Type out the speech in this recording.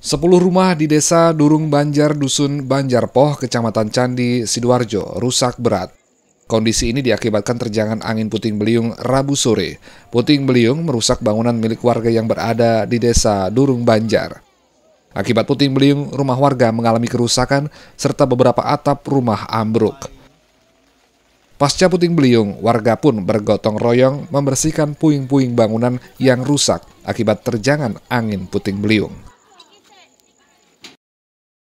Sepuluh rumah di desa Durung Banjar, Dusun Banjarpoh, Kecamatan Candi, Sidoarjo, rusak berat. Kondisi ini diakibatkan terjangan angin puting beliung Rabu sore. Puting beliung merusak bangunan milik warga yang berada di desa Durung Banjar. Akibat puting beliung, rumah warga mengalami kerusakan serta beberapa atap rumah ambruk. Pasca puting beliung, warga pun bergotong royong membersihkan puing-puing bangunan yang rusak akibat terjangan angin puting beliung.